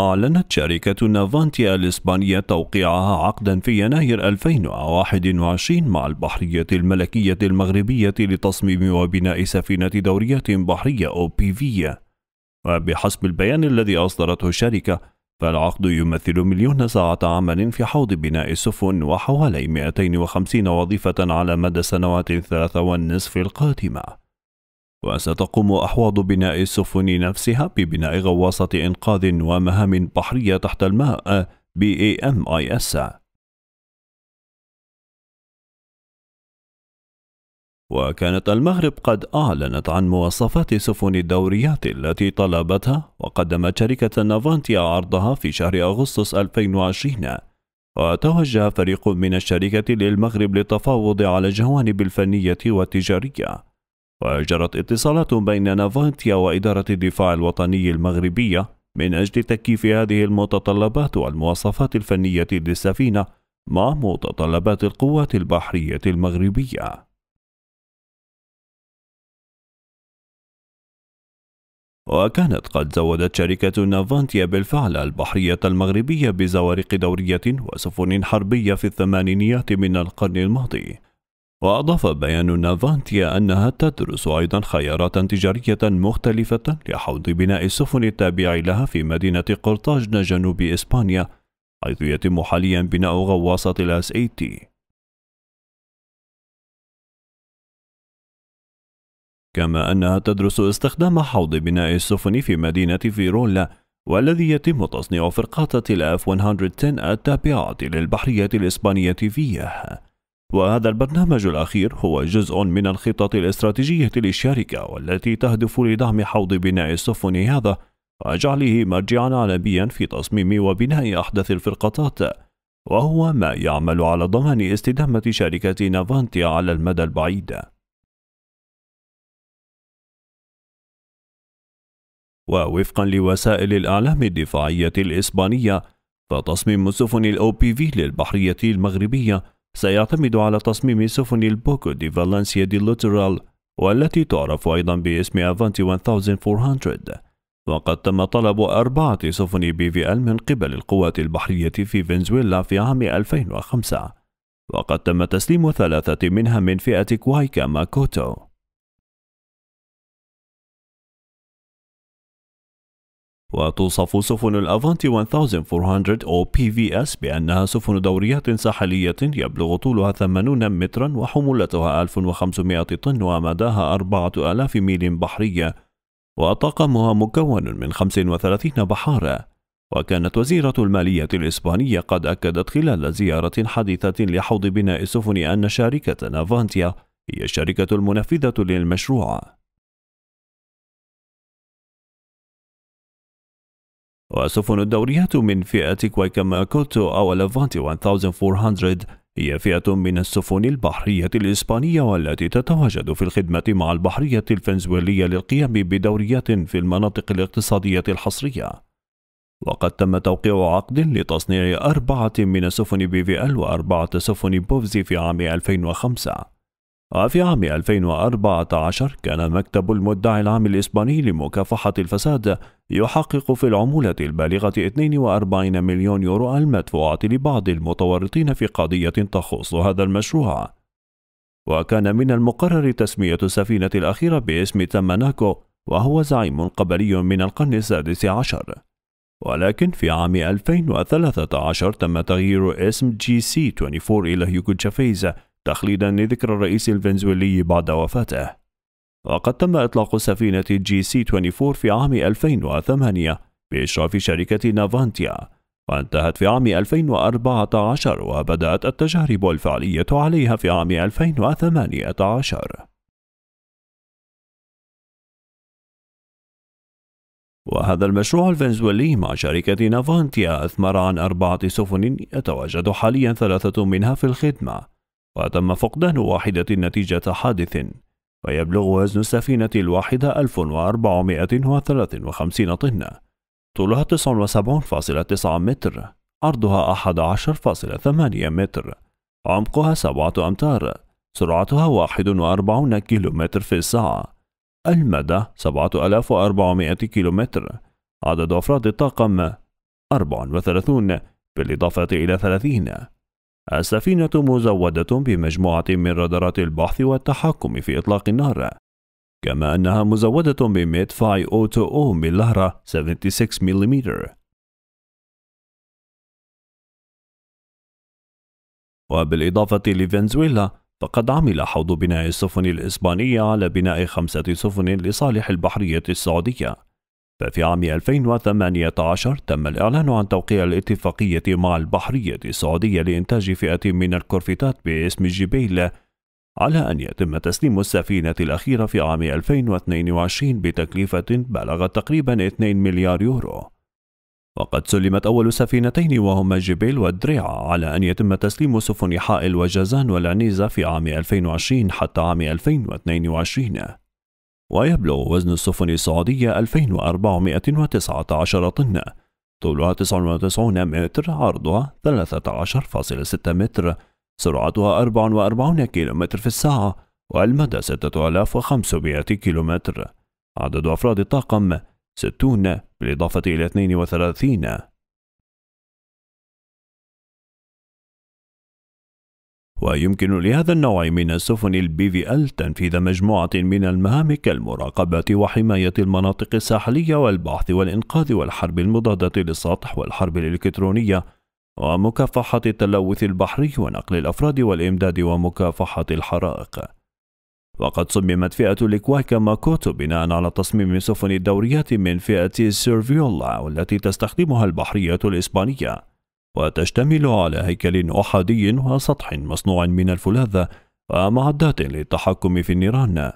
أعلنت شركة نافانتيا الإسبانية توقيعها عقدا في يناير 2021 مع البحرية الملكية المغربية لتصميم وبناء سفينة دورية بحرية أو بي في وبحسب البيان الذي أصدرته الشركة فالعقد يمثل مليون ساعة عمل في حوض بناء السفن وحوالي 250 وظيفة على مدى سنوات الثلاث والنصف القادمة وستقوم أحواض بناء السفن نفسها ببناء غواصة إنقاذ ومهام بحرية تحت الماء BAMIS وكانت المغرب قد أعلنت عن مواصفات سفن الدوريات التي طلبتها وقدمت شركة نافانتيا عرضها في شهر أغسطس 2020 وتوجه فريق من الشركة للمغرب للتفاوض على الجوانب الفنية والتجارية وجرت اتصالات بين نافانتيا وإدارة الدفاع الوطني المغربية من أجل تكييف هذه المتطلبات والمواصفات الفنية للسفينة مع متطلبات القوات البحرية المغربية وكانت قد زودت شركة نافانتيا بالفعل البحرية المغربية بزوارق دورية وسفن حربية في الثمانينيات من القرن الماضي وأضاف بيان نافانتيا أنها تدرس أيضا خيارات تجارية مختلفة لحوض بناء السفن التابع لها في مدينة قرطاجنة جنوب إسبانيا حيث يتم حاليا بناء غواصة الاس اي تي كما أنها تدرس استخدام حوض بناء السفن في مدينة فيرولا والذي يتم تصنيع فرقاطة الاف 110 التابعة للبحرية الإسبانية فيه وهذا البرنامج الأخير هو جزء من الخطط الاستراتيجية للشركة والتي تهدف لدعم حوض بناء السفن هذا وجعله مرجعا عالميا في تصميم وبناء أحدث الفرقاطات وهو ما يعمل على ضمان استدامة شركة نافانتيا على المدى البعيد ووفقا لوسائل الأعلام الدفاعية الإسبانية فتصميم سفن الأو بي في للبحرية المغربية سيعتمد على تصميم سفن البوكو دي فالنسيا دي لوترال والتي تعرف أيضا باسم أفانتي 1400 وقد تم طلب أربعة سفن بي في ال من قبل القوات البحرية في فنزويلا في عام 2005 وقد تم تسليم ثلاثة منها من فئة كوايكا ماكوتو وتوصف سفن الأفانتي 1400 أو بي في اس بأنها سفن دوريات ساحلية يبلغ طولها 80 مترا وحمولتها 1500 طن ومداها 4000 ميل بحرية وطاقمها مكون من 35 بحارة وكانت وزيرة المالية الإسبانية قد أكدت خلال زيارة حديثة لحوض بناء السفن أن شركة نافانتيا هي الشركة المنفذة للمشروع وسفن الدوريات من فئة كويكاماكوتو أو الأفانتي 1400 هي فئة من السفن البحرية الإسبانية والتي تتواجد في الخدمة مع البحرية الفنزويلية للقيام بدوريات في المناطق الاقتصادية الحصرية وقد تم توقيع عقد لتصنيع أربعة من سفن بي في ال وأربعة سفن بوفزي في عام 2005 وفي عام 2014 كان مكتب المدعي العام الإسباني لمكافحة الفساد يحقق في العمولة البالغة 42 مليون يورو المدفوعة لبعض المتورطين في قضية تخص هذا المشروع وكان من المقرر تسمية السفينة الأخيرة باسم تماناكو وهو زعيم قبلي من القرن السادس عشر ولكن في عام 2013 تم تغيير اسم جي سي 24 إلى هيوكو جافيز تخليدا لذكرى الرئيس الفنزويلي بعد وفاته وقد تم إطلاق سفينة جي سي 24 في عام 2008 بإشراف شركة نافانتيا وانتهت في عام 2014 وبدأت التجارب الفعلية عليها في عام 2018 وهذا المشروع الفنزويلي مع شركة نافانتيا أثمر عن أربعة سفن يتواجد حاليا ثلاثة منها في الخدمة وتم فقدان واحدة نتيجة حادث ويبلغ وزن السفينة الواحدة 1453 طن طولها 79.9 متر عرضها 11.8 متر عمقها 7 أمتار سرعتها 41 كيلومتر في الساعة المدى 7400 كيلومتر عدد أفراد الطاقم 34 بالإضافة إلى 30 السفينة مزودة بمجموعة من رادارات البحث والتحكم في إطلاق النار كما أنها مزودة بمدفع أوتو أو من لهرة 76 ملم وبالإضافة لفنزويلا فقد عمل حوض بناء السفن الإسبانية على بناء خمسة سفن لصالح البحرية السعودية ففي عام 2018 تم الإعلان عن توقيع الاتفاقية مع البحرية السعودية لإنتاج فئة من الكورفتات باسم جبيل على أن يتم تسليم السفينة الأخيرة في عام 2022 بتكلفة بلغت تقريبا 2 مليار يورو وقد سلمت أول سفينتين وهما جبيل والدريعة على أن يتم تسليم سفن حائل وجازان والعنيزة في عام 2020 حتى عام 2022 ويبلغ وزن السفن السعودية 2419 طن طولها 99 متر عرضها 13.6 متر سرعتها 44 كيلومتر في الساعة والمدى 6500 كيلومتر عدد أفراد الطاقم 60 بالإضافة إلى 32 ويمكن لهذا النوع من السفن البي في ال تنفيذ مجموعة من المهام كالمراقبة وحماية المناطق الساحلية والبحث والإنقاذ والحرب المضادة للسطح والحرب الإلكترونية ومكافحة التلوث البحري ونقل الأفراد والإمداد ومكافحة الحرائق وقد صممت فئة الإكواكا ماكوتو بناء على تصميم سفن الدوريات من فئة سيرفيولا والتي تستخدمها البحرية الإسبانية وتشتمل على هيكل أحادي وسطح مصنوع من الفولاذة ومعدات للتحكم في النيران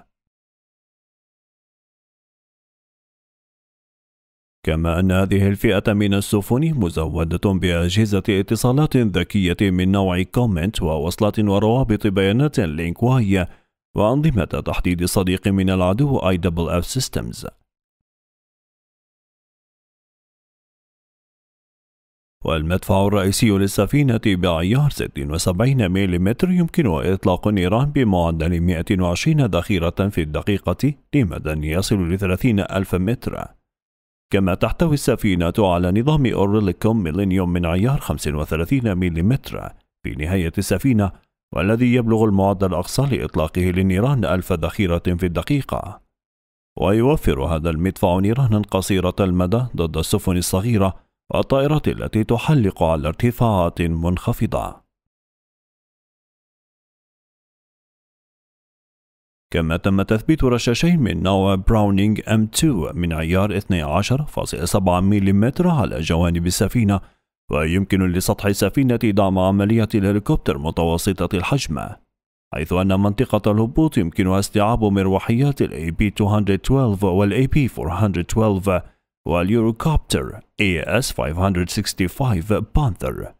كما أن هذه الفئة من السفن مزودة بأجهزة اتصالات ذكية من نوع كومنت ووصلات وروابط بيانات لينكواي وأنظمة تحديد صديق من العدو IWF Systems والمدفع الرئيسي للسفينة بعيار 76 ملم يمكن إطلاق نيران بمعدل 120 ذخيرة في الدقيقة لمدى يصل 30 ألف متر كما تحتوي السفينة على نظام أورليكوم ميلينيوم من عيار 35 ملم في نهاية السفينة والذي يبلغ المعدل الأقصى لإطلاقه للنيران ألف ذخيرة في الدقيقة ويوفر هذا المدفع نيرانا قصيرة المدى ضد السفن الصغيرة الطائرات التي تحلق على ارتفاعات منخفضة. كما تم تثبيت رشاشين من نوع براونينج M2 من عيار 12.7 ملم على جوانب السفينة ويمكن لسطح السفينة دعم عملية الهليكوبتر متوسطة الحجم حيث أن منطقة الهبوط يمكنها استيعاب مروحيات الـ AP 212 والـ AP 412 while Eurocopter AS-565 Panther